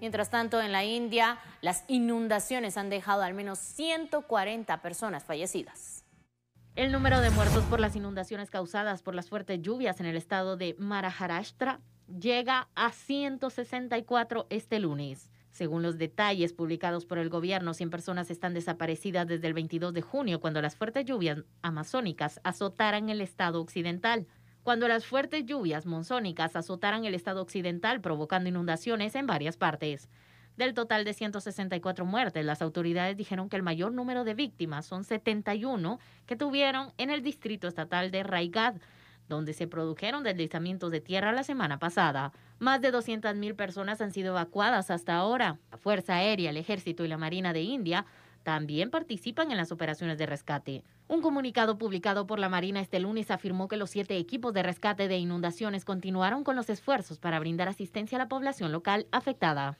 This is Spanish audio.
Mientras tanto, en la India, las inundaciones han dejado al menos 140 personas fallecidas. El número de muertos por las inundaciones causadas por las fuertes lluvias en el estado de Maharashtra llega a 164 este lunes. Según los detalles publicados por el gobierno, 100 personas están desaparecidas desde el 22 de junio, cuando las fuertes lluvias amazónicas azotaran el estado occidental cuando las fuertes lluvias monzónicas azotaran el estado occidental provocando inundaciones en varias partes. Del total de 164 muertes, las autoridades dijeron que el mayor número de víctimas son 71 que tuvieron en el distrito estatal de Raigad, donde se produjeron deslizamientos de tierra la semana pasada. Más de 200.000 personas han sido evacuadas hasta ahora. La Fuerza Aérea, el Ejército y la Marina de India también participan en las operaciones de rescate. Un comunicado publicado por la Marina este lunes afirmó que los siete equipos de rescate de inundaciones continuaron con los esfuerzos para brindar asistencia a la población local afectada.